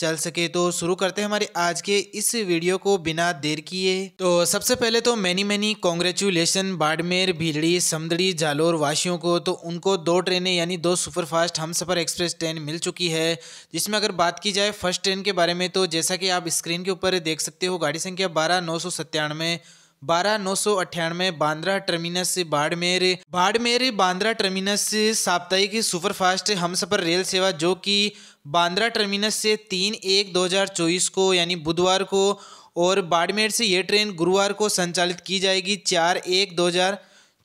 चल सके तो शुरू करते हैं हमारे आज के इस वीडियो को बिना देर किए तो सबसे पहले तो many many congratulation Barmer Bhildi Samdari Jalore वासियों को तो उनको दो ट्रेनें यानी दो सुपरफास्ट हम सफ़र एक्सप्रेस ट्रेन मिल चुकी है जिसमें अगर बात की जाए फर्स्ट ट्रेन के बारे में तो जैसा कि आप स्क्रीन के ऊपर देख सकते हो गाड़ी संख्या बारह नौ सौ सत्तानवे बारह नौ सौ अट्ठानवे बांद्रा टर्मिनस से बाड़मेर बाड़मेर बांद्रा टर्मिनस साप्ताहिक सुपरफास्ट हम सफर रेल सेवा जो कि बांद्रा टर्मिनस से तीन एक दो हज़ार चौबीस को यानी बुधवार को और बाड़मेर से ये ट्रेन गुरुवार को संचालित की जाएगी चार एक दो हज़ार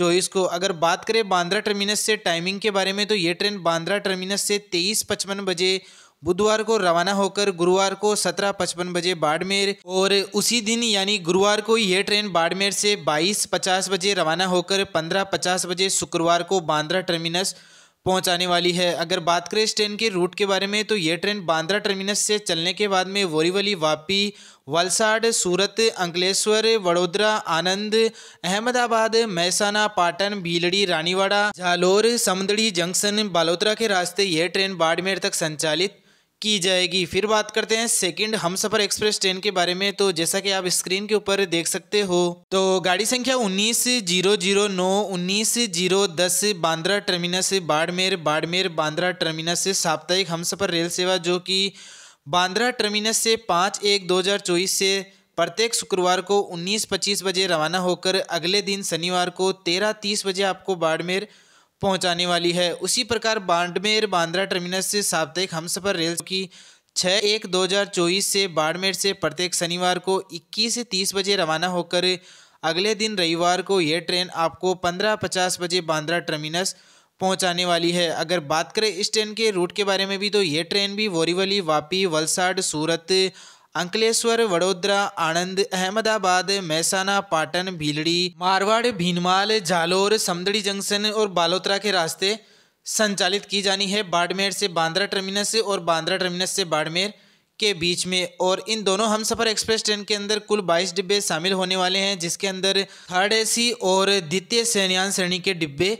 चौबीस को अगर बात करें बांद्रा टर्मिनस से टाइमिंग के बारे में तो ये ट्रेन बांद्रा टर्मिनस से तेईस पचपन बजे बुधवार को रवाना होकर गुरुवार को सत्रह पचपन बजे बाड़मेर और उसी दिन यानी गुरुवार को यह ट्रेन बाड़मेर से बाईस पचास बजे रवाना होकर पंद्रह पचास बजे शुक्रवार को बांद्रा टर्मिनस पहुंचाने वाली है अगर बात करें इस ट्रेन के रूट के बारे में तो यह ट्रेन बांद्रा टर्मिनस से चलने के बाद में वोरीवली वापी वलसाड सूरत अंकलेश्वर वडोदरा आनंद अहमदाबाद महसाना पाटन भीलड़ी रानीवाड़ा जालोर समुद्री जंक्शन बालोतरा के रास्ते यह ट्रेन बाड़मेर तक संचालित की जाएगी फिर बात करते हैं सेकंड हम सफर एक्सप्रेस ट्रेन के बारे में तो जैसा कि आप स्क्रीन के ऊपर देख सकते हो तो गाड़ी संख्या उन्नीस जीरो जीरो नौ उन्नीस जीरो दस बांद्रा टर्मिनस बाड़मेर बाड़मेर बांद्रा टर्मिनस साप्ताहिक हम सफर रेल सेवा जो कि बांद्रा टर्मिनस से पाँच एक दो हज़ार चौबीस से प्रत्येक शुक्रवार को उन्नीस पच्चीस बजे रवाना होकर अगले दिन शनिवार को तेरह तीस बजे आपको बाड़मेर पहुंचाने वाली है उसी प्रकार बाड़मेर बांद्रा टर्मिनस से साप्ताहिक हमसफर रेल की छः एक दो हज़ार चौबीस से बाड़मेर से प्रत्येक शनिवार को इक्कीस से तीस बजे रवाना होकर अगले दिन रविवार को यह ट्रेन आपको पंद्रह पचास बजे बांद्रा टर्मिनस पहुंचाने वाली है अगर बात करें इस ट्रेन के रूट के बारे में भी तो ये ट्रेन भी बोरीवली वापी वलसाड सूरत अंकलेश्वर वडोदरा आनंद अहमदाबाद मैसाना पाटन भीलड़ी मारवाड़ भीनमाल झालोर समदड़ी जंक्शन और बालोतरा के रास्ते संचालित की जानी है बाड़मेर से बांद्रा टर्मिनस और बांद्रा टर्मिनस से बाड़मेर के बीच में और इन दोनों हम सफ़र एक्सप्रेस ट्रेन के अंदर कुल 22 डिब्बे शामिल होने वाले हैं जिसके अंदर थर्ड एसी और द्वितीय सैनियान श्रेणी के डिब्बे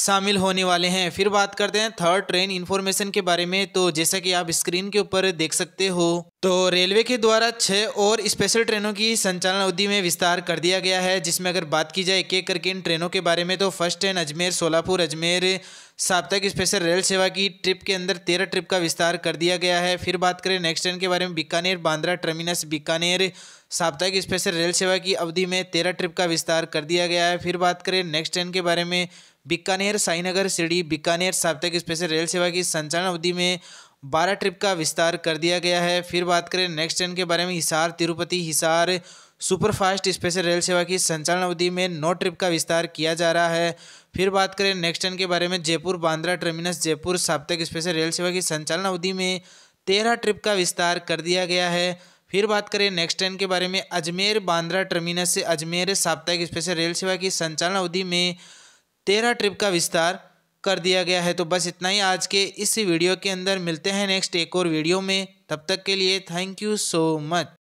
शामिल होने वाले हैं फिर बात करते हैं थर्ड ट्रेन इन्फॉर्मेशन के बारे में तो जैसा कि आप स्क्रीन के ऊपर देख सकते हो तो रेलवे के द्वारा छः और स्पेशल ट्रेनों की संचालन अवधि में विस्तार कर दिया गया है जिसमें अगर बात की जाए एक एक करके इन ट्रेनों के बारे में तो फर्स्ट ट्रेन अजमेर सोलापुर अजमेर साप्ताहिक स्पेशल रेल सेवा की ट्रिप के अंदर तेरह ट्रिप का विस्तार कर दिया गया है फिर बात करें नेक्स्ट ट्रेन के बारे में बीकानेर बांद्रा टर्मिनस बीकानेर साप्ताहिक स्पेशल रेल सेवा की अवधि में तेरह ट्रिप का विस्तार कर दिया गया है फिर बात करें नेक्स्ट ट्रेन के बारे में बीकानेर साईनगर शिरडी बीकानेर साप्ताहिक स्पेशल रेल सेवा की संचालन अवधि में बारह ट्रिप का विस्तार कर दिया गया है फिर बात करें नेक्स्ट ट्रेन के बारे में हिसार तिरुपति हिसार सुपरफास्ट स्पेशल रेल सेवा की संचालन अवधि में नौ ट्रिप का विस्तार किया जा रहा है फिर बात करें नेक्स्ट ट्रेन के बारे में जयपुर बांद्रा टर्मिनस जयपुर साप्ताहिक स्पेशल रेल सेवा की संचालन अवधि में तेरह ट्रिप का विस्तार कर दिया गया है फिर बात करें नेक्स्ट ट्रेन के बारे में अजमेर बांद्रा टर्मिनस से अजमेर साप्ताहिक स्पेशल रेल सेवा की संचालन अवधि में तेरह ट्रिप का विस्तार कर दिया गया है तो बस इतना ही आज के इस वीडियो के अंदर मिलते हैं नेक्स्ट एक और वीडियो में तब तक के लिए थैंक यू सो मच